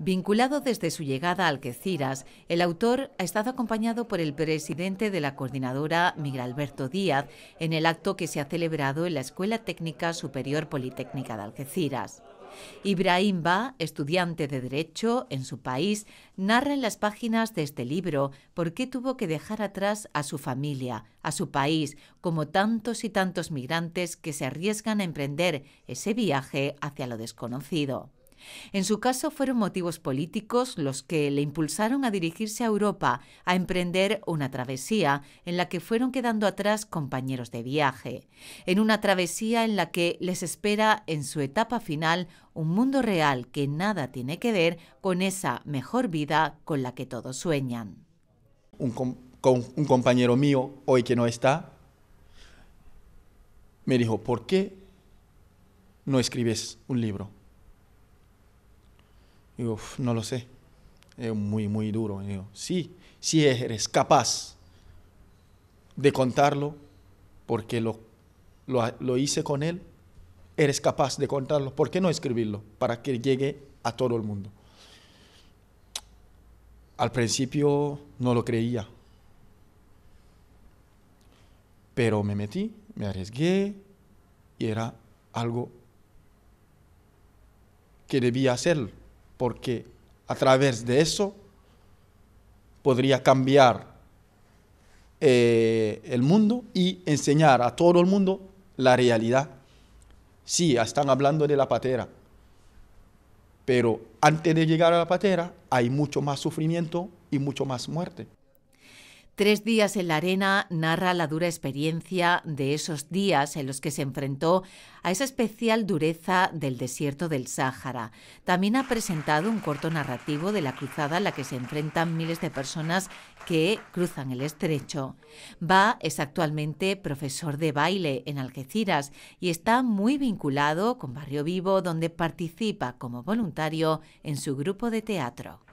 Vinculado desde su llegada a Algeciras, el autor ha estado acompañado por el presidente de la coordinadora, Miguel Alberto Díaz, en el acto que se ha celebrado en la Escuela Técnica Superior Politécnica de Algeciras. Ibrahim Ba, estudiante de Derecho en su país, narra en las páginas de este libro por qué tuvo que dejar atrás a su familia, a su país, como tantos y tantos migrantes que se arriesgan a emprender ese viaje hacia lo desconocido. En su caso fueron motivos políticos los que le impulsaron a dirigirse a Europa, a emprender una travesía en la que fueron quedando atrás compañeros de viaje, en una travesía en la que les espera en su etapa final un mundo real que nada tiene que ver con esa mejor vida con la que todos sueñan. Un, un compañero mío, hoy que no está, me dijo, ¿por qué no escribes un libro? Digo, no lo sé. Es muy, muy duro. Digo, sí, sí eres capaz de contarlo porque lo, lo, lo hice con él. Eres capaz de contarlo. ¿Por qué no escribirlo? Para que llegue a todo el mundo. Al principio no lo creía. Pero me metí, me arriesgué y era algo que debía hacerlo porque a través de eso podría cambiar eh, el mundo y enseñar a todo el mundo la realidad. Sí, están hablando de la patera, pero antes de llegar a la patera hay mucho más sufrimiento y mucho más muerte. Tres días en la arena narra la dura experiencia de esos días en los que se enfrentó a esa especial dureza del desierto del Sáhara. También ha presentado un corto narrativo de la cruzada a la que se enfrentan miles de personas que cruzan el estrecho. Va es actualmente profesor de baile en Algeciras y está muy vinculado con Barrio Vivo, donde participa como voluntario en su grupo de teatro.